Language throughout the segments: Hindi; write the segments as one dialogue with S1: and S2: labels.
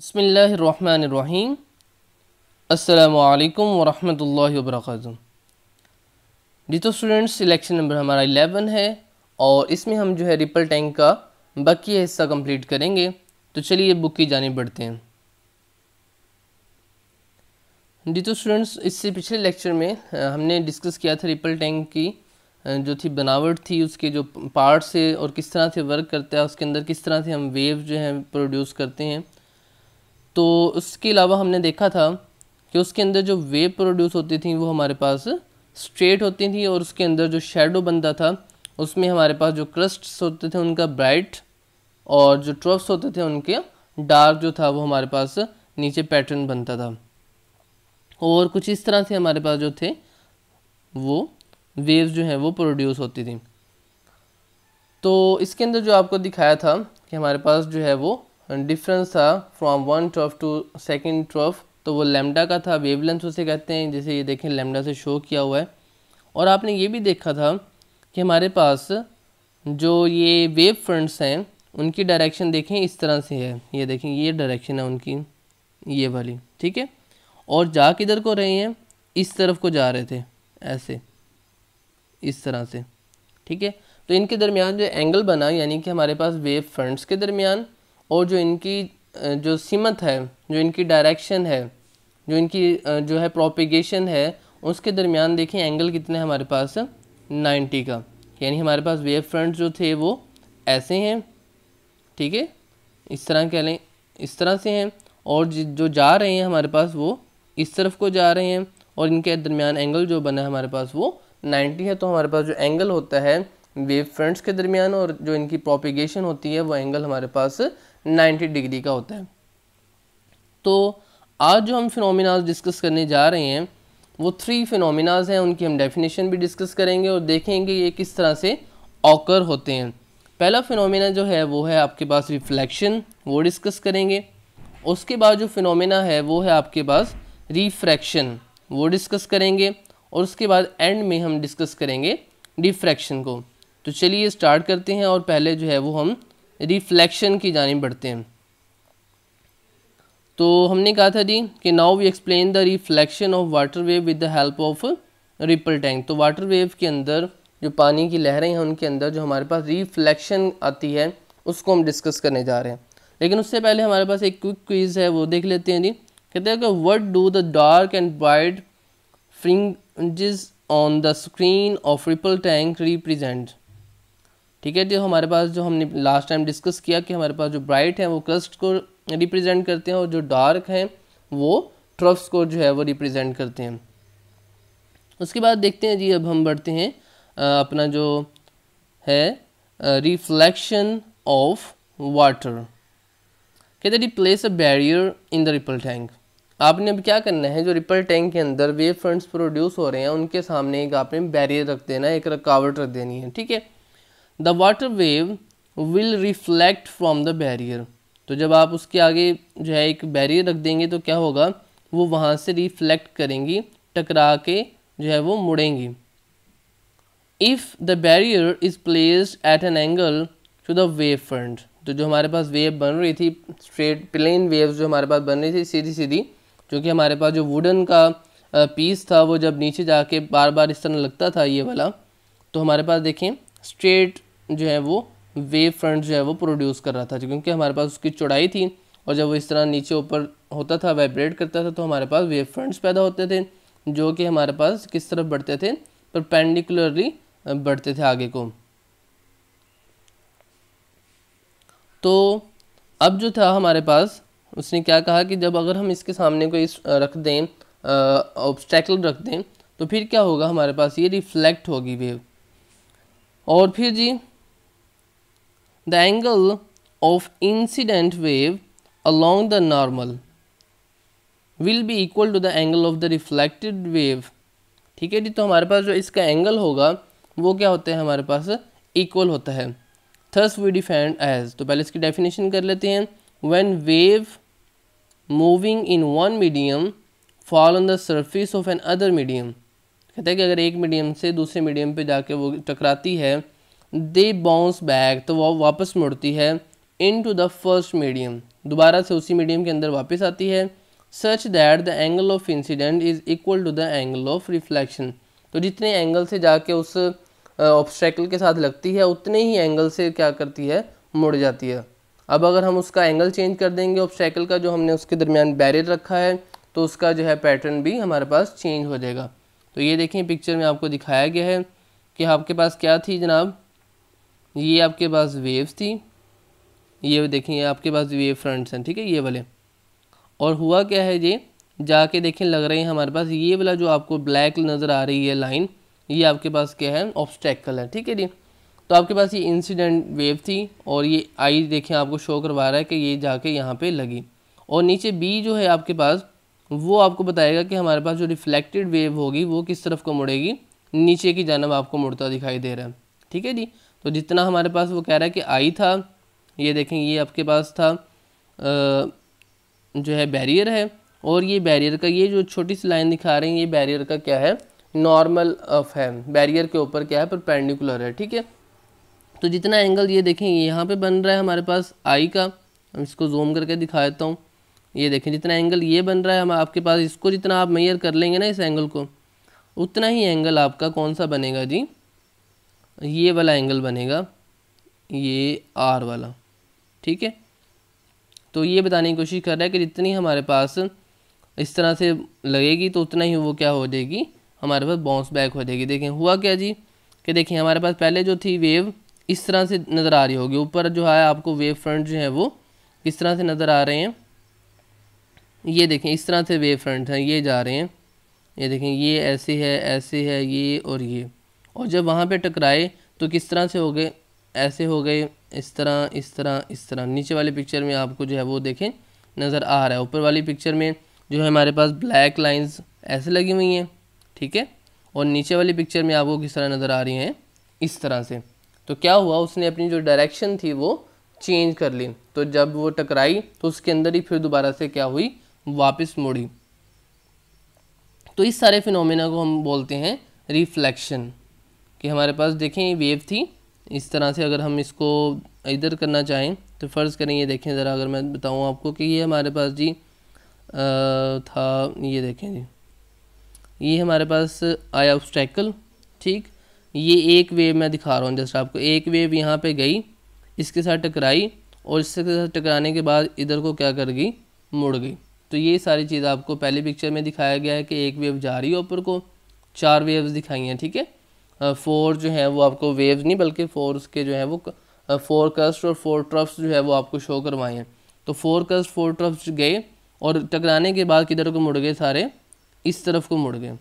S1: बसमीम् अल्लाम वरहमल वर्क जी तो स्टूडेंट्स सिलेक्शन नंबर हमारा एलेवन है और इसमें हम जो है रिपल टैंक का बाकी हिस्सा कंप्लीट करेंगे तो चलिए बुक की जानी बढ़ते हैं जी तो स्टूडेंट्स इससे पिछले लेक्चर में हमने डिस्कस किया था रिपल टैंक की जो थी बनावट थी उसके जो पार्ट्स है और किस तरह से वर्क करता है उसके अंदर किस तरह से हम वेव जो है प्रोड्यूस करते हैं तो उसके अलावा हमने देखा था कि उसके अंदर जो वेव प्रोड्यूस होती थी वो हमारे पास स्ट्रेट होती थी और उसके अंदर जो शेडो बनता था उसमें हमारे पास जो क्रस्ट्स होते थे उनका ब्राइट और जो ट्रफ्स होते थे उनके डार्क जो था वो हमारे पास नीचे पैटर्न बनता था और कुछ इस तरह से हमारे पास जो थे वो वेव्स जो हैं वो प्रोड्यूस होती थी तो इसके अंदर जो आपको दिखाया था कि हमारे पास जो है वो डिफरेंस था from one trough to second trough तो वो लेमडा का था वेवलेंथ उसे कहते हैं जैसे ये देखें लेमडा से शो किया हुआ है और आपने ये भी देखा था कि हमारे पास जो ये वेव फ्रंट्स हैं उनकी डायरेक्शन देखें इस तरह से है ये देखें ये डायरेक्शन है उनकी ये वाली ठीक है और जा किधर को रहे हैं इस तरफ को जा रहे थे ऐसे इस तरह से ठीक है तो इनके दरमियान जो एंगल बना यानी कि हमारे पास वेव फ्रंट्स के दरमियान और जो इनकी जो सीमत है जो इनकी डायरेक्शन है जो इनकी जो है प्रोपिगेशन है उसके दरमियान देखें एंगल कितने हमारे पास 90 का यानी हमारे पास वेव फ्रंट जो थे वो ऐसे हैं ठीक है इस तरह कह लें इस तरह से हैं और जो जा रहे हैं हमारे पास वो इस तरफ को जा रहे हैं और इनके दरमियान एंगल जो बना है हमारे पास वो 90 है तो हमारे पास जो एंगल होता है वेव फ्रंट्स के दरमियान और जो इनकी प्रोपिगेशन होती है वो एंगल हमारे पास 90 डिग्री का होता है तो आज जो हम फिनोमिनाज डिस्कस करने जा रहे हैं वो थ्री फिनोमिनाज हैं उनकी हम डेफिनेशन भी डिस्कस करेंगे और देखेंगे ये किस तरह से ऑकर होते हैं पहला फिनोमिना जो है वो है आपके पास रिफ्लेक्शन वो डिस्कस करेंगे उसके बाद जो फिनोमिना है वो है आपके पास रिफ्रैक्शन वो डिस्कस करेंगे और उसके बाद एंड में हम डिस्कस करेंगे डिफ्रैक्शन को तो चलिए स्टार्ट करते हैं और पहले जो है वो हम रिफ्लेक्शन की जानी बढ़ते हैं तो हमने कहा था जी कि now we explain the reflection of water wave with the help of ripple tank तो वाटर वेव के अंदर जो पानी की लहरें हैं उनके अंदर जो हमारे पास रिफ्लेक्शन आती है उसको हम डिस्कस करने जा रहे हैं लेकिन उससे पहले हमारे पास एक क्विक क्विज है वो देख लेते हैं जी कहते हैं कि what do the dark and wide fringes on the screen of ripple tank represent ठीक है जो हमारे पास जो हमने लास्ट टाइम डिस्कस किया कि हमारे पास जो ब्राइट है वो क्रस्ट को रिप्रेजेंट करते हैं और जो डार्क हैं वो ट्रफ्स को जो है वो रिप्रेजेंट करते हैं उसके बाद देखते हैं जी अब हम बढ़ते हैं आ, अपना जो है रिफ्लेक्शन ऑफ वाटर कहते हैं place a barrier in the ripple tank आपने अब क्या करना है जो रिपल टैंक के अंदर वेव फ्रंट्स प्रोड्यूस हो रहे हैं उनके सामने एक आपने बैरियर रख देना है एक रुकावट रख देनी है ठीक है the water wave will reflect from the barrier तो जब आप उसके आगे जो है एक बैरियर रख देंगे तो क्या होगा वो वहाँ से रिफ्लेक्ट करेंगी टकरा के जो है वो मुड़ेंगी if the barrier is placed at an angle to the wave front तो जो हमारे पास वेव बन रही थी स्ट्रेट प्लेन वेव जो हमारे पास बन रही थी सीधी सीधी जो कि हमारे पास जो वुडन का पीस था वो जब नीचे जाके बार बार इस तरह लगता था ये वाला तो हमारे पास देखें स्ट्रेट जो है वो वेव फ्रंट जो है वो प्रोड्यूस कर रहा था क्योंकि हमारे पास उसकी चौड़ाई थी और जब वो इस तरह नीचे ऊपर होता था वाइब्रेट करता था तो हमारे पास वेव फ्रंट्स पैदा होते थे जो कि हमारे पास किस तरफ बढ़ते थे पर पेंडिकुलरली बढ़ते थे आगे को तो अब जो था हमारे पास उसने क्या कहा कि जब अगर हम इसके सामने कोई इस रख दें ऑब्स्टेकल रख दें तो फिर क्या होगा हमारे पास ये रिफ्लेक्ट होगी वेव और फिर जी the angle of incident wave along the normal will be equal to the angle of the reflected wave ठीक है जी तो हमारे पास जो इसका एंगल होगा वो क्या होता है हमारे पास इक्वल होता है थर्स वी डिफेंड एज तो पहले इसकी डेफिनेशन कर लेते हैं when wave moving in one medium fall on the surface of an other medium कहते हैं कि अगर एक मीडियम से दूसरे मीडियम पर जाके वो टकराती है दे बाउंस बैक तो वह वापस मुड़ती है into the first medium दोबारा से उसी मीडियम के अंदर वापस आती है such that the angle of incident is equal to the angle of reflection तो जितने एंगल से जाके उस ऑब्स्टेकल के साथ लगती है उतने ही एंगल से क्या करती है मुड़ जाती है अब अगर हम उसका एंगल चेंज कर देंगे ऑब्स्टेकल का जो हमने उसके दरमियान बैरियर रखा है तो उसका जो है पैटर्न भी हमारे पास चेंज हो जाएगा तो ये देखें पिक्चर में आपको दिखाया गया है कि आपके पास क्या थी जनाब ये आपके पास वेव्स थी ये देखें ये आपके पास वेव फ्रंट्स हैं ठीक है ये वाले और हुआ क्या है ये जाके देखें लग रहे हैं हमारे पास ये वाला जो आपको ब्लैक नज़र आ रही है लाइन ये आपके पास क्या है ऑब्स्टेकल है ठीक है जी तो आपके पास ये इंसिडेंट वेव थी और ये आई देखें आपको शो करवा रहा है कि ये जाके यहाँ पे लगी और नीचे बी जो है आपके पास वो आपको बताएगा कि हमारे पास जो रिफ्लेक्टेड वेव होगी वो किस तरफ को मुड़ेगी नीचे की जानब आपको मुड़ता दिखाई दे रहा है ठीक है जी तो जितना हमारे पास वो कह रहा है कि आई था ये देखें ये आपके पास था जो है बैरियर है और ये बैरियर का ये जो छोटी सी लाइन दिखा रहे हैं ये बैरियर का क्या है नॉर्मल ऑफ है बैरियर के ऊपर क्या है परपेंडिकुलर है ठीक है तो जितना एंगल ये देखें यहाँ पे बन रहा है हमारे पास आई का हम इसको जूम करके दिखा देता हूँ ये देखें जितना एंगल ये बन रहा है हम आपके पास इसको जितना आप मैयर कर लेंगे ना इस एंगल को उतना ही एंगल आपका कौन सा बनेगा जी ये वाला एंगल बनेगा ये आर वाला ठीक है तो ये बताने की कोशिश कर रहा है कि जितनी हमारे पास इस तरह से लगेगी तो उतना ही वो क्या हो जाएगी हमारे पास बाउंस बैक हो जाएगी देखें हुआ क्या जी कि देखिए हमारे पास पहले जो थी वेव इस तरह से नज़र आ रही होगी ऊपर जो है आपको वेव फ्रंट जो है वो किस तरह से नज़र आ रहे हैं ये देखें इस तरह से वेव फ्रंट हैं ये जा रहे हैं ये देखें ये ऐसे है ऐसे है ये और ये और जब वहाँ पे टकराए तो किस तरह से हो गए ऐसे हो गए इस तरह इस तरह इस तरह नीचे वाली पिक्चर में आपको जो है वो देखें नज़र आ रहा है ऊपर वाली पिक्चर में जो है हमारे पास ब्लैक लाइंस ऐसे लगी हुई हैं ठीक है और नीचे वाली पिक्चर में आपको किस तरह नज़र आ रही हैं इस तरह से तो क्या हुआ उसने अपनी जो डायरेक्शन थी वो चेंज कर ली तो जब वो टकराई तो उसके अंदर ही फिर दोबारा से क्या हुई वापस मुड़ी तो इस सारे फिनोमेना को हम बोलते हैं रिफ्लेक्शन कि हमारे पास देखें वेव थी इस तरह से अगर हम इसको इधर करना चाहें तो फ़र्ज़ करें ये देखें ज़रा अगर मैं बताऊँ आपको कि ये हमारे पास जी आ, था ये देखें जी ये हमारे पास आया ऑब्स्टैकल ठीक ये एक वेव मैं दिखा रहा हूँ जैसे आपको एक वेव यहाँ पे गई इसके साथ टकराई और इसके साथ टकराने के बाद इधर को क्या कर गई मुड़ गई तो ये सारी चीज़ आपको पहली पिक्चर में दिखाया गया है कि एक वेव जा रही है ऊपर को चार वेव्स दिखाई हैं ठीक है थीके? फोर जो है वो आपको वेव्स नहीं बल्कि फोर उसके जो है वो फोर कस्ट और फोर ट्रफ्स जो है वो आपको शो करवाए हैं तो फोर कस्ट फोर ट्रफ्स गए और टकराने के बाद किधर को मुड़ गए सारे इस तरफ को मुड़ गए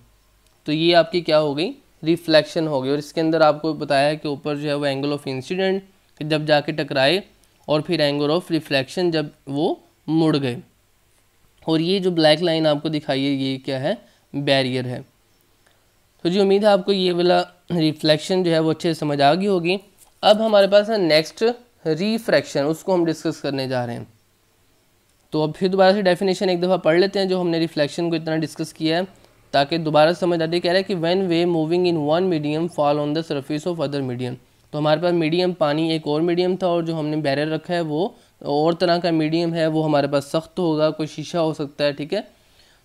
S1: तो ये आपकी क्या हो गई रिफ्लेक्शन हो गई और इसके अंदर आपको बताया है कि ऊपर जो है वो एंगल ऑफ इंसिडेंट जब जाके टकराए और फिर एंगल ऑफ रिफ्लेक्शन जब वो मुड़ गए और ये जो ब्लैक लाइन आपको दिखाई है ये क्या है बैरियर है तो जी उम्मीद है आपको ये वाला रिफ्लेक्शन जो है वो अच्छे से समझ आ गई होगी अब हमारे पास है नेक्स्ट रिफ्रैक्शन उसको हम डिस्कस करने जा रहे हैं तो अब फिर दोबारा से डेफिनेशन एक दफ़ा पढ़ लेते हैं जो हमने रिफ्लेक्शन को इतना डिस्कस किया है ताकि दोबारा समझ आती कह रहा है कि when wave moving in one medium fall on the surface of other medium तो हमारे पास मीडियम पानी एक और मीडियम था और जो हमने बैरियर रखा है वो और तरह का मीडियम है वो हमारे पास सख्त होगा कोई शीशा हो सकता है ठीक है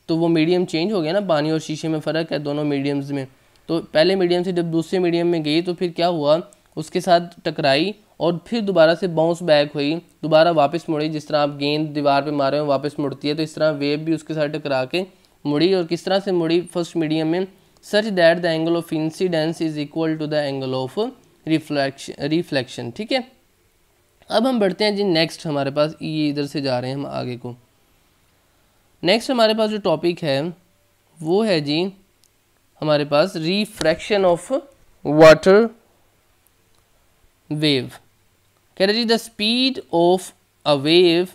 S1: तो वो मीडियम चेंज हो गया ना पानी और शीशे में फ़र्क है दोनों मीडियम्स में तो पहले मीडियम से जब दूसरे मीडियम में गई तो फिर क्या हुआ उसके साथ टकराई और फिर दोबारा से बाउंस बैक हुई दोबारा वापस मुड़ी जिस तरह आप गेंद दीवार पे मारे हो वापस मुड़ती है तो इस तरह वेव भी उसके साथ टकरा के मुड़ी और किस तरह से मुड़ी फर्स्ट मीडियम में such that the angle of incidence is equal to the angle of reflection reflection ठीक है अब हम बढ़ते हैं जी नेक्स्ट हमारे पास ये इधर से जा रहे हैं हम आगे को नेक्स्ट हमारे पास जो टॉपिक है वो है जी हमारे पास रिफ्रैक्शन ऑफ वाटर वेव कह रहे जी the speed of a wave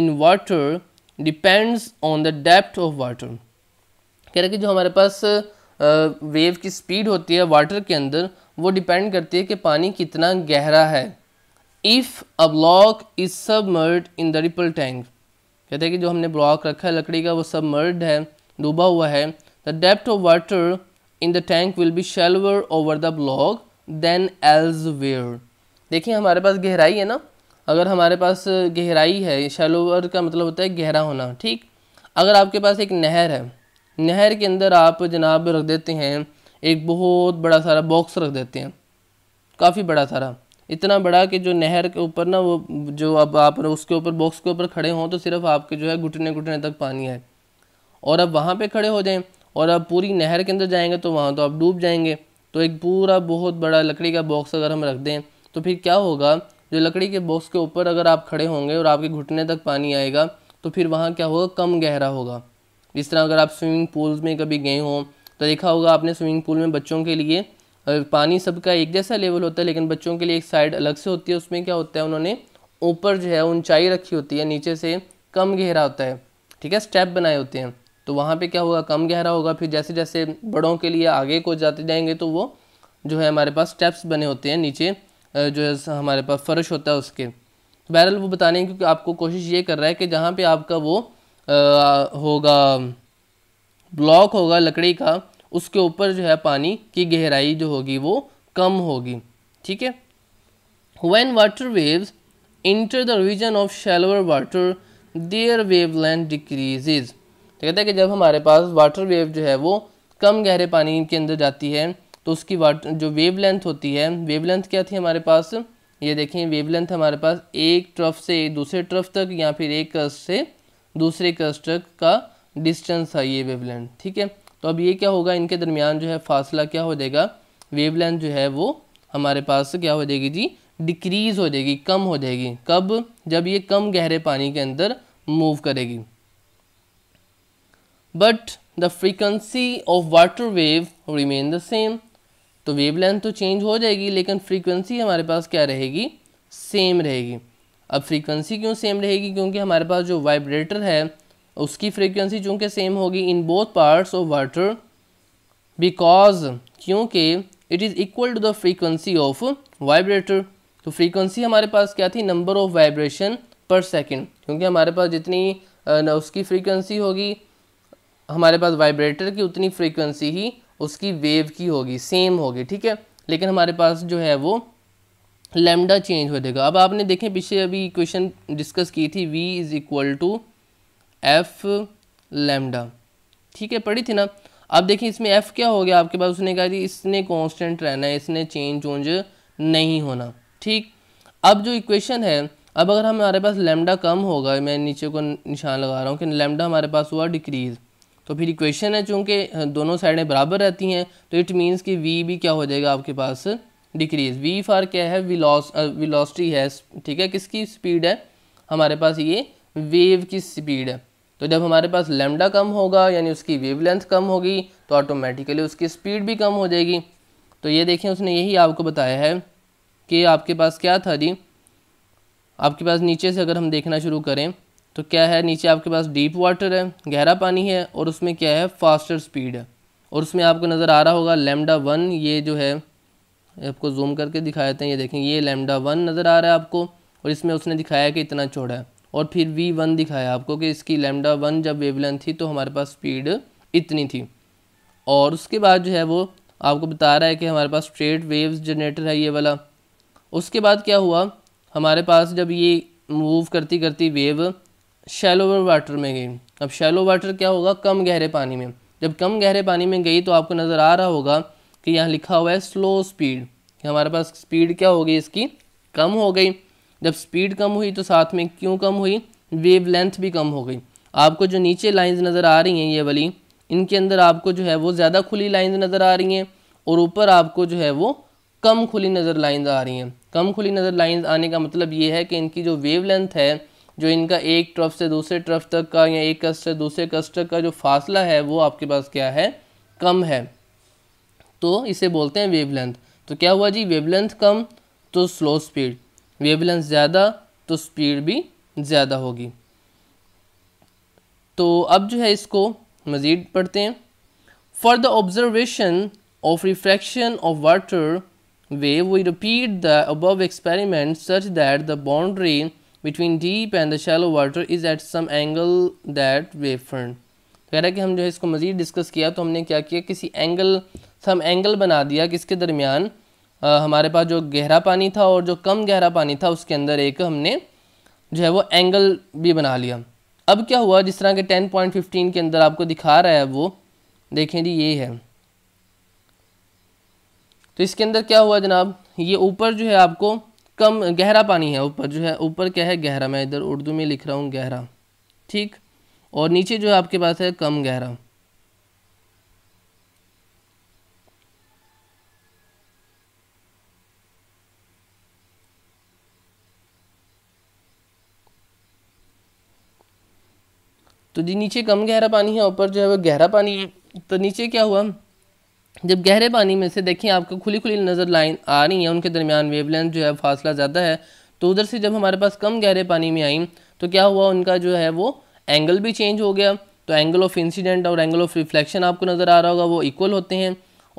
S1: in water depends on the depth of water कह रहे कि जो हमारे पास वेव की स्पीड होती है वाटर के अंदर वो डिपेंड करती है कि पानी कितना गहरा है if a block is submerged in the ripple tank कहते हैं कि जो हमने ब्लॉक रखा है लकड़ी का वो सबमर्ड है डूबा हुआ है the depth of water in the tank will be shallower over the block then where देखिए हमारे पास गहराई है ना अगर हमारे पास गहराई है शेलोवर का मतलब होता है गहरा होना ठीक अगर आपके पास एक नहर है नहर के अंदर आप जनाब रख देते हैं एक बहुत बड़ा सारा बॉक्स रख देते हैं काफ़ी बड़ा सारा इतना बड़ा कि जो नहर के ऊपर ना वो जो अब आप उसके ऊपर बॉक्स के ऊपर खड़े हों तो सिर्फ आपके जो है घुटने घुटने तक पानी है और अब वहाँ पे खड़े हो जाएं और आप पूरी नहर के अंदर जाएंगे तो वहाँ तो आप डूब जाएंगे तो एक पूरा बहुत बड़ा लकड़ी का बॉक्स अगर हम रख दें तो फिर क्या होगा जो लकड़ी के बॉक्स के ऊपर अगर आप खड़े होंगे और आपके घुटने तक पानी आएगा तो फिर वहाँ क्या होगा कम गहरा होगा जिस तरह अगर आप स्विमिंग पूल्स में कभी गए हों तो देखा होगा आपने स्विमिंग पूल में बच्चों के लिए पानी सबका एक जैसा लेवल होता है लेकिन बच्चों के लिए एक साइड अलग से होती है उसमें क्या होता है उन्होंने ऊपर जो है ऊंचाई रखी होती है नीचे से कम गहरा होता है ठीक है स्टेप बनाए होते हैं तो वहाँ पे क्या होगा कम गहरा होगा फिर जैसे जैसे बड़ों के लिए आगे को जाते जाएंगे तो वो जो है हमारे पास स्टेप्स बने होते हैं नीचे जो है हमारे पास फ़र्श होता है उसके बहरहाल वो बताने क्योंकि आपको कोशिश ये कर रहा है कि जहाँ पे आपका वो आ, होगा ब्लॉक होगा लकड़ी का उसके ऊपर जो है पानी की गहराई जो होगी वो कम होगी ठीक है when water waves enter the region of shallower water their wavelength decreases तो कहता है कि जब हमारे पास वाटर वेव जो है वो कम गहरे पानी के अंदर जाती है तो उसकी वाटर जो वेव लेंथ होती है वेव लेंथ क्या थी हमारे पास ये देखें वेव लेंथ हमारे पास एक ट्रफ से दूसरे ट्रफ तक या फिर एक कस्ट से दूसरे कस्ट तक का डिस्टेंस था ये वेव लेंथ ठीक है तो अब ये क्या होगा इनके दरमियान जो है फासला क्या हो जाएगा वेव लेंथ जो है वो हमारे पास क्या हो जाएगी जी डिक्रीज़ हो जाएगी कम हो जाएगी कब जब ये कम गहरे पानी के अंदर मूव करेगी but the frequency of water wave remain the same तो लेंथ तो चेंज हो जाएगी लेकिन फ्रीक्वेंसी हमारे पास क्या रहेगी सेम रहेगी अब फ्रीक्वेंसी क्यों सेम रहेगी क्योंकि हमारे पास जो वाइब्रेटर है उसकी फ्रीक्वेंसी चूँकि सेम होगी in both parts of water because क्योंकि it is equal to the frequency of vibrator तो फ्रीक्वेंसी हमारे पास क्या थी number of vibration per second क्योंकि हमारे पास जितनी उसकी फ्रीक्वेंसी होगी हमारे पास वाइब्रेटर की उतनी फ्रीक्वेंसी ही उसकी वेव की होगी सेम होगी ठीक है लेकिन हमारे पास जो है वो लेमडा चेंज हो जाएगा अब आपने देखें पीछे अभी इक्वेशन डिस्कस की थी V is equal to F lambda ठीक है पढ़ी थी ना अब देखिए इसमें एफ़ क्या हो गया आपके पास उसने कहा कि इसने कांस्टेंट रहना है इसने चेंज चूंज नहीं होना ठीक अब जो इक्वेशन है अब अगर हमारे पास लेमडा कम होगा मैं नीचे को निशान लगा रहा हूँ कि लेमडा हमारे पास हुआ डिक्रीज़ तो फिर इक्वेशन है चूँकि दोनों साइडें बराबर रहती हैं तो इट मीन्स कि वी भी क्या हो जाएगा आपके पास डिक्रीज़ वी फार क्या है विलॉस है ठीक है किसकी स्पीड है हमारे पास ये वेव की स्पीड है तो जब हमारे पास लेमडा कम होगा यानी उसकी वेवलेंथ कम होगी तो ऑटोमेटिकली उसकी स्पीड भी कम हो जाएगी तो ये देखें उसने यही आपको बताया है कि आपके पास क्या था जी आपके पास नीचे से अगर हम देखना शुरू करें तो क्या है नीचे आपके पास डीप वाटर है गहरा पानी है और उसमें क्या है फास्टर स्पीड है और उसमें आपको नज़र आ रहा होगा लेमडा वन ये जो है आपको जूम करके दिखाते हैं ये देखें ये लेमडा वन नज़र आ रहा है आपको और इसमें उसने दिखाया कि इतना चौड़ा है और फिर वी वन दिखाया आपको कि इसकी लेमडा वन जब वेवलेंथ थी तो हमारे पास स्पीड इतनी थी और उसके बाद जो है वो आपको बता रहा है कि हमारे पास स्ट्रेट वेव्स जनरेटर है ये वाला उसके बाद क्या हुआ हमारे पास जब ये मूव करती करती वेव शैलोवर वाटर में गई अब शैलो वाटर क्या होगा कम गहरे पानी में जब कम गहरे पानी में गई तो आपको नज़र आ रहा होगा कि यहाँ लिखा हुआ है स्लो स्पीड कि हमारे पास स्पीड क्या हो गई इसकी कम हो गई जब स्पीड कम हुई तो साथ में क्यों कम हुई वेव लेंथ भी कम हो गई आपको जो नीचे लाइंस नज़र आ रही हैं ये वाली इनके अंदर आपको जो है वो ज़्यादा खुली लाइंस नज़र आ रही हैं और ऊपर आपको जो है वो कम खुली नज़र लाइंस आ रही हैं कम खुली नज़र लाइंस आने का मतलब ये है कि इनकी जो वेव लेंथ है जो इनका एक ट्रफ से दूसरे ट्रफ तक का या एक कस्ट से दूसरे कस्ट तक का जो फासला है वो आपके पास क्या है कम है तो इसे बोलते हैं वेवलेंथ तो क्या हुआ जी वेवलेंथ कम तो स्लो स्पीड वेवलेंथ ज़्यादा तो स्पीड भी ज़्यादा होगी तो अब जो है इसको मज़ीद पढ़ते हैं for the observation of refraction of water wave we repeat the above experiment such that the boundary between deep and the shallow water is at some angle that कह फ्रंट है कि हम जो है इसको मज़ीद डिस्कस किया तो हमने क्या किया किसी एंगल सम एंगल बना दिया किसके दरमियान हमारे पास जो गहरा पानी था और जो कम गहरा पानी था उसके अंदर एक हमने जो है वो एंगल भी बना लिया अब क्या हुआ जिस तरह के टेन पॉइंट फिफ्टीन के अंदर आपको दिखा रहा है वो देखें जी ये है तो इसके अंदर क्या हुआ जनाब ये ऊपर जो है आपको कम गहरा पानी है ऊपर जो है ऊपर क्या है गहरा मैं इधर उर्दू में लिख रहा हूँ गहरा ठीक और नीचे जो है आपके पास है कम गहरा तो जी नीचे कम गहरा पानी है ऊपर जो है वो गहरा पानी है तो नीचे क्या हुआ जब गहरे पानी में से देखें आपको खुली खुली नज़र लाइन आ रही हैं उनके दरमियान वेवलेंथ जो है फासला ज़्यादा है तो उधर से जब हमारे पास कम गहरे पानी में आई तो क्या हुआ उनका जो है वो एंगल भी चेंज हो गया तो एंगल ऑफ इंसिडेंट और एंगल ऑफ रिफ्लेक्शन आपको नज़र आ रहा होगा वो इक्वल होते हैं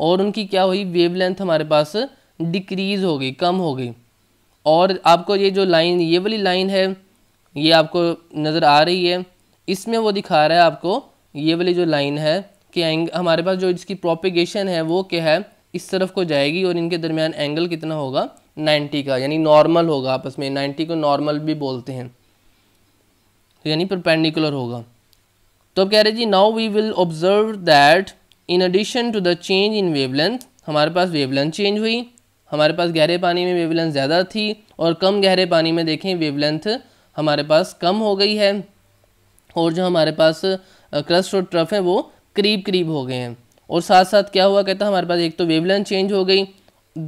S1: और उनकी क्या हुई वेवलेंथ हमारे पास डिक्रीज़ हो गई कम हो गई और आपको ये जो लाइन ये वाली लाइन है ये आपको नज़र आ रही है इसमें वो दिखा रहा है आपको ये वाली जो लाइन है कि एंग हमारे पास जो इसकी प्रोपिगेशन है वो क्या है इस तरफ को जाएगी और इनके दरमियान एंगल कितना होगा 90 का यानी नॉर्मल होगा आपस में 90 को नॉर्मल भी बोलते हैं तो यानी परपेंडिकुलर होगा तो अब कह रहे जी now we will observe that in addition to the change in wavelength हमारे पास वेवलेंथ चेंज हुई हमारे पास गहरे पानी में वेवलेंथ ज़्यादा थी और कम गहरे पानी में देखें वेवलेंथ हमारे पास कम हो गई है और जो हमारे पास क्रस्ट और ट्रफ है वो करीब करीब हो गए हैं और साथ साथ क्या हुआ कहता हमारे पास एक तो वेवलेंथ चेंज हो गई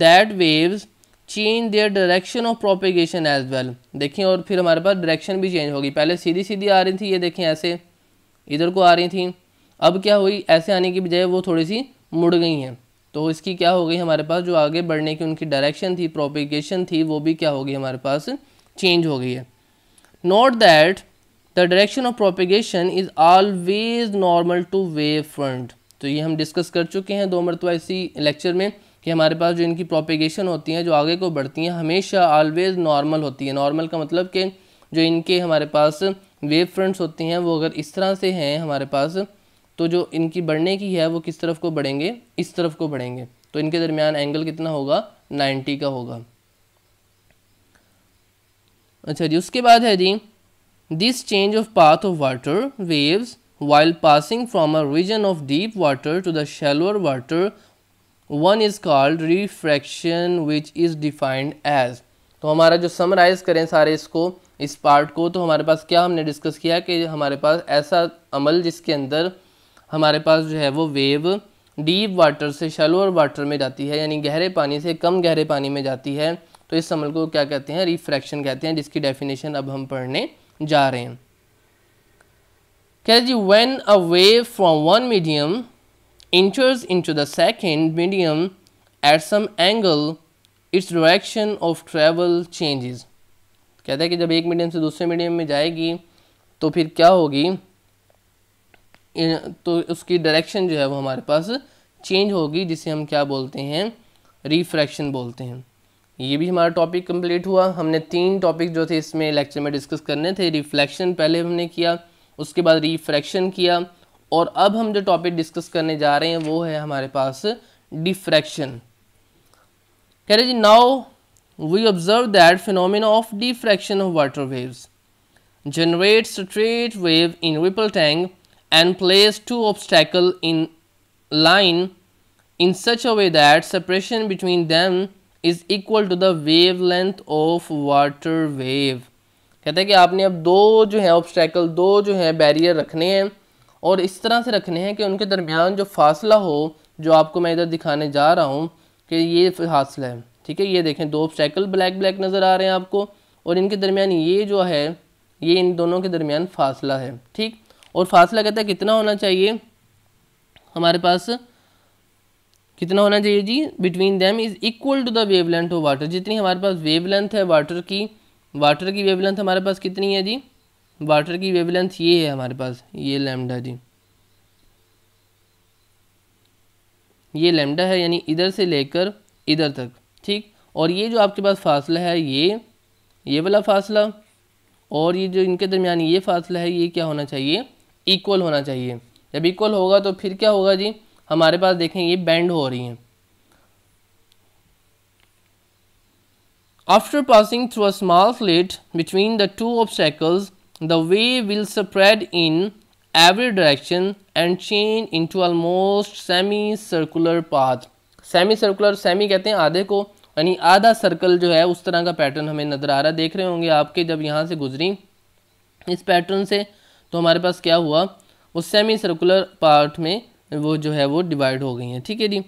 S1: that waves change their direction of propagation as well देखें और फिर हमारे पास डायरेक्शन भी चेंज हो गई पहले सीधी सीधी आ रही थी ये देखें ऐसे इधर को आ रही थी अब क्या हुई ऐसे आने की बजाय वो थोड़ी सी मुड़ गई हैं तो इसकी क्या हो गई हमारे पास जो आगे बढ़ने की उनकी डायरेक्शन थी प्रोपिगेशन थी वो भी क्या हो गई हमारे पास चेंज हो गई है note that the direction of propagation is always normal to wave front तो ये हम डिस्कस कर चुके हैं दो मरतबा इसी लेक्चर में कि हमारे पास जो इनकी प्रोपिगेशन होती हैं जो आगे को बढ़ती हैं हमेशा ऑलवेज नॉर्मल होती है नॉर्मल का मतलब कि जो इनके हमारे पास वेव फ्रंट्स होती हैं वो अगर इस तरह से हैं हमारे पास तो जो इनकी बढ़ने की है वो किस तरफ को बढ़ेंगे इस तरफ को बढ़ेंगे तो इनके दरमियान एंगल कितना होगा 90 का होगा अच्छा जी उसके बाद है जी This change of path of water waves while passing from a region of deep water to the shallower water one is called refraction which is defined as तो हमारा जो समराइज़ करें सारे इसको इस पार्ट को तो हमारे पास क्या हमने डिस्कस किया कि हमारे पास ऐसा अमल जिसके अंदर हमारे पास जो है वो वेव डीप वाटर से शलोअर वाटर में जाती है यानी गहरे पानी से कम गहरे पानी में जाती है तो इस अमल को क्या कहते हैं रिफ्रैक्शन कहते हैं जिसकी डेफिनेशन अब हम पढ़ने जा रहे हैं कह जी when a wave from one medium enters into the second medium at some angle its direction of travel changes कहते हैं कि जब एक मीडियम से दूसरे मीडियम में जाएगी तो फिर क्या होगी तो उसकी डायरेक्शन जो है वो हमारे पास चेंज होगी जिसे हम क्या बोलते हैं रिफ्रैक्शन बोलते हैं ये भी हमारा टॉपिक कंप्लीट हुआ हमने तीन टॉपिक जो थे इसमें लेक्चर में डिस्कस करने थे रिफ्लेक्शन पहले हमने किया उसके बाद रिफ्रैक्शन किया और अब हम जो टॉपिक डिस्कस करने जा रहे हैं वो है हमारे पास डिफ्रैक्शन कह रहे जी now we observe that phenomena of diffraction of water waves generate straight wave in ripple tank and place two obstacle in line in such a way that separation between them is equal to the wave length of water wave कहते हैं कि आपने अब दो जो है ऑब्स्टैकल दो जो है बैरियर रखने हैं और इस तरह से रखने हैं कि उनके दरमियान जो फासला हो जो आपको मैं इधर दिखाने जा रहा हूँ कि ये फासला है ठीक है ये देखें दो ऑब्स्टैकल ब्लैक ब्लैक नज़र आ रहे हैं आपको और इनके दरमियान ये जो है ये इन दोनों के दरमियान फासला है ठीक और फासला कहता है कितना होना चाहिए हमारे पास कितना होना चाहिए जी between them is equal to the wave length of water जितनी हमारे पास वेव लेंथ है वाटर की वाटर की वेव लेंथ हमारे पास कितनी है जी वाटर की वेव लेंथ ये है हमारे पास ये लेमडा जी ये लेमडा है यानी इधर से लेकर इधर तक ठीक और ये जो आपके पास फासला है ये ये वाला फासला और ये जो इनके दरमियान ये फासला है ये क्या होना चाहिए इक्वल होना चाहिए जब इक्वल होगा तो फिर क्या होगा जी हमारे पास देखें ये बैंड हो रही हैं after passing through a small slit between the two of obstacles the wave will spread in every direction and change into almost semi circular path semi circular semi कहते हैं आधे को यानी आधा सर्कल जो है उस तरह का पैटर्न हमें नजर आ रहा है देख रहे होंगे आपके जब यहाँ से गुजरी इस पैटर्न से तो हमारे पास क्या हुआ वो सेमी सर्कुलर पार्ट में वो जो है वो डिवाइड हो गई हैं ठीक है जी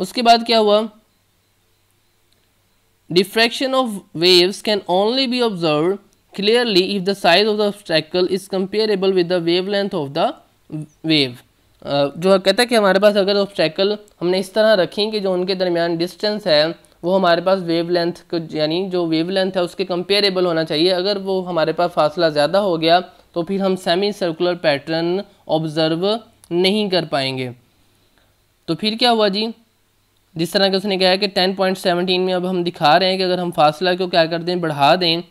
S1: उसके बाद क्या हुआ diffraction of waves can only be observe clearly if the size of the obstacle is comparable with the wave length of the wave जो कहता है कि हमारे पास अगर ऑब्स्ट्रैकल हमने इस तरह रखें कि जो उनके दरमियान डिस्टेंस है वो हमारे पास वेव लेंथ यानी जो वेव लेंथ है उसके कंपेयरेबल होना चाहिए अगर वो हमारे पास फासला ज़्यादा हो गया तो फिर हम सेमी सर्कुलर पैटर्न ऑब्ज़र्व नहीं कर पाएंगे तो फिर क्या हुआ जी जिस तरह के उसने कहा कि टेन पॉइंट सेवनटीन में अब हम दिखा रहे हैं कि अगर हम फासला को क्या कर दें बढ़ा दें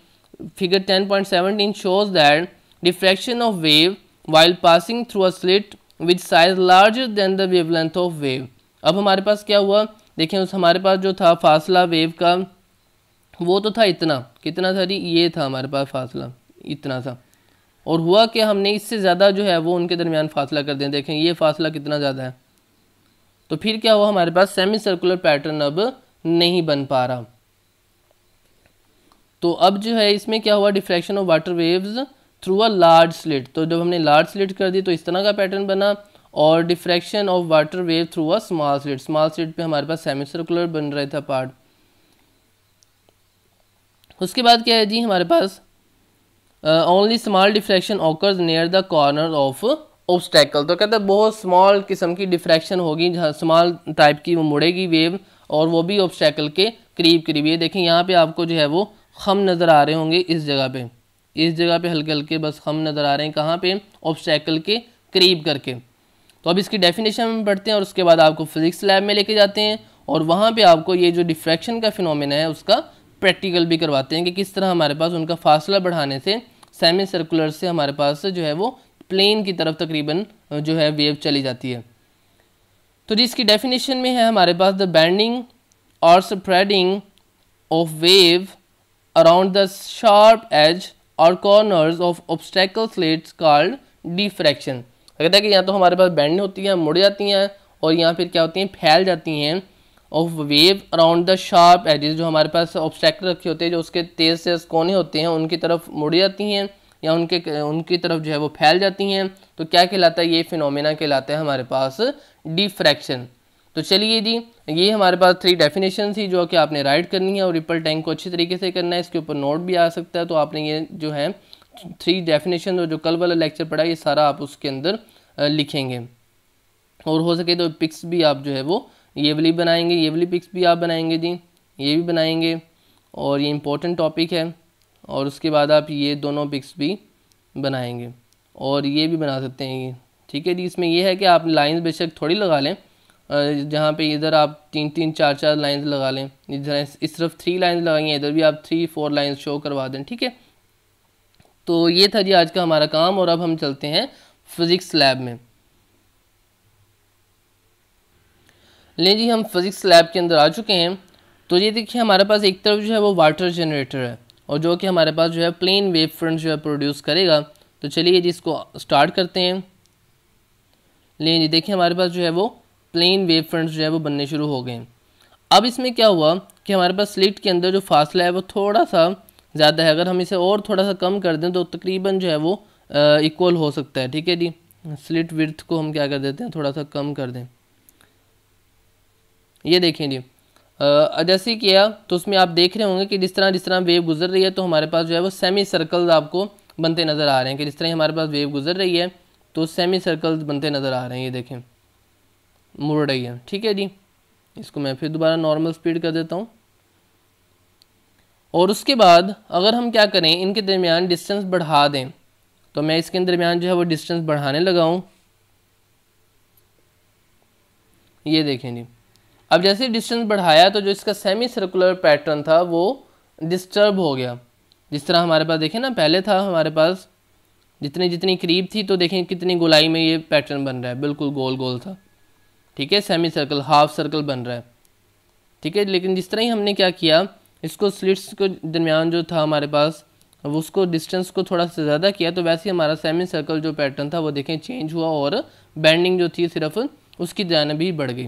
S1: figure ten point seventeen shows that diffraction of wave while passing through a slit with size larger than the wave length of wave अब हमारे पास क्या हुआ देखें उस हमारे पास जो था फासला वेव का वो तो था इतना कितना था जी ये था हमारे पास फासला इतना था और हुआ कि हमने इससे ज़्यादा जो है वो उनके दरमियान फासला कर दें देखें ये फासला कितना ज़्यादा है तो फिर क्या हुआ हमारे पास सेमी सर्कुलर पैटर्न अब नहीं बन पा रहा तो अब जो है इसमें क्या हुआ diffraction of water waves through a large slit तो जब हमने लार्ज स्लिट कर दी तो इस तरह का पैटर्न बना और diffraction of water wave through a small slit small slit पे हमारे पास सेमी सर्कुलर बन रहा था पार्ट उसके बाद क्या है जी हमारे पास only small diffraction occurs near the corner of obstacle तो कहते हैं बहुत स्मॉल किस्म की डिफ्रैक्शन होगी जहाँ स्मॉल टाइप की वो मुड़ेगी वेव और वो भी ऑब्स्टेकल के करीब करीब ये देखें यहाँ पे आपको जो है वो खम नज़र आ रहे होंगे इस जगह पे इस जगह पे हल्के हल्के बस खम नज़र आ रहे हैं कहाँ पे ऑबस्टैकल के करीब करके तो अब इसकी डेफिनेशन में पढ़ते हैं और उसके बाद आपको फिज़िक्स लैब में लेके जाते हैं और वहाँ पर आपको ये जो डिफ्रैक्शन का फिनोमिना है उसका प्रैक्टिकल भी करवाते हैं कि किस तरह हमारे पास उनका फासला बढ़ाने से सेमी सर्कुलर से हमारे पास जो है वो प्लेन की तरफ तकरीबन जो है वेव चली जाती है तो जिसकी डेफिनेशन में है हमारे पास द बैंडिंग और spreading of wave around the sharp edge और corners of obstacle slits called diffraction कहता है कि यहाँ तो हमारे पास बैंडिंग होती है मुड़ जाती हैं और यहाँ फिर क्या होती हैं फैल जाती हैं of wave around the sharp edges जो हमारे पास ऑब्स्टैक्ट रखे होते हैं जो उसके तेज से कोने होते हैं उनकी तरफ मुड़ जाती हैं या उनके उनकी तरफ जो है वो फैल जाती हैं तो क्या कहलाता है ये फिनोमेना कहलाता है हमारे पास डिफ्रैक्शन तो चलिए जी ये हमारे पास थ्री डेफिनेशन थी जो कि आपने राइट करनी है और रिपल टैंक को अच्छे तरीके से करना है इसके ऊपर नोट भी आ सकता है तो आपने ये जो है थ्री डेफिनेशन और जो कल वाला लेक्चर पढ़ा ये सारा आप उसके अंदर लिखेंगे और हो सके तो पिक्स भी आप जो है वो ये वाली बनाएंगे ये वाली पिक्स भी आप बनाएंगे जी ये भी बनाएंगे और ये इम्पोर्टेंट टॉपिक है और उसके बाद आप ये दोनों पिक्स भी बनाएंगे और ये भी बना सकते हैं ये ठीक है जी इसमें ये है कि आप लाइंस बेशक थोड़ी लगा लें जहाँ पे इधर आप तीन तीन चार चार लाइंस लगा लें इधर इस तरफ थ्री लाइंस लगाएंगे इधर भी आप थ्री फोर लाइंस शो करवा दें ठीक है तो ये था जी आज का हमारा काम और अब हम चलते हैं फिज़िक्स लैब में ले जी हम फिज़िक्स लैब के अंदर आ चुके हैं तो ये देखिए हमारे पास एक तरफ जो है वो वाटर जनरेटर है और जो कि हमारे पास जो है प्लेन वेव फ्रंट जो है प्रोड्यूस करेगा तो चलिए जी इसको स्टार्ट करते हैं लेकिन जी देखिए हमारे पास जो है वो प्लेन वेव फ्रंट जो है वो बनने शुरू हो गए अब इसमें क्या हुआ कि हमारे पास स्लिट के अंदर जो फासला है वो थोड़ा सा ज़्यादा है अगर हम इसे और थोड़ा सा कम कर दें तो तकरीबन जो है वो इक्वल हो सकता है ठीक है जी स्लिट विर्थ को हम क्या कर देते हैं थोड़ा सा कम कर दें ये देखें जी जैसे किया तो उसमें आप देख रहे होंगे कि जिस तरह जिस तरह वेव गुजर रही है तो हमारे पास जो है वो सेमी सर्कल्स आपको बनते नज़र आ रहे हैं कि जिस तरह हमारे पास वेव गुजर रही है तो सेमी सर्कल्स बनते नज़र आ रहे हैं ये देखें मुड़ रही है ठीक है जी इसको मैं फिर दोबारा नॉर्मल स्पीड कर देता हूँ और उसके बाद अगर हम क्या करें इनके दरमियान डिस्टेंस बढ़ा दें तो मैं इसके दरमियान जो है वो डिस्टेंस बढ़ाने लगाऊँ ये देखें जी अब जैसे डिस्टेंस बढ़ाया तो जो इसका सेमी सर्कुलर पैटर्न था वो डिस्टर्ब हो गया जिस तरह हमारे पास देखें ना पहले था हमारे पास जितनी जितनी करीब थी तो देखें कितनी गोलाई में ये पैटर्न बन रहा है बिल्कुल गोल गोल था ठीक है सेमी सर्कल हाफ सर्कल बन रहा है ठीक है लेकिन जिस तरह ही हमने क्या किया इसको स्लिट्स के दरमियान जो था हमारे पास अब उसको डिस्टेंस को थोड़ा सा ज़्यादा किया तो वैसे ही हमारा सेमी सर्कल जो पैटर्न था वो देखें चेंज हुआ और बैंडिंग जो थी सिर्फ उसकी जानब ही बढ़ गई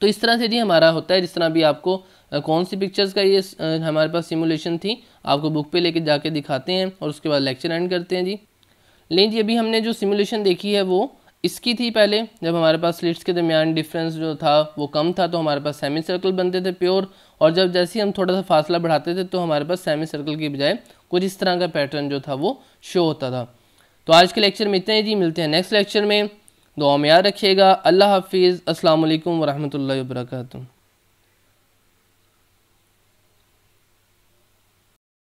S1: तो इस तरह से जी हमारा होता है जिस तरह भी आपको कौन सी पिक्चर्स का ये हमारे पास सिमुलेशन थी आपको बुक पे लेके जाके दिखाते हैं और उसके बाद लेक्चर एंड करते हैं जी लेकिन जी अभी हमने जो सिमुलेशन देखी है वो इसकी थी पहले जब हमारे पास स्लिट्स के दरमियान डिफरेंस जो था वो कम था तो हमारे पास सेमी सर्कल बनते थे प्योर और जब जैसे ही हम थोड़ा सा फासला बढ़ाते थे तो हमारे पास सेमी सर्कल की बजाय कुछ इस तरह का पैटर्न जो था वो शो होता था तो आज के लेक्चर में इतना ही जी मिलते हैं नेक्स्ट लेक्चर में दुआ में याद रखिएगा अल्लाह हाफिज़ अल्लाम वरहमल वर्का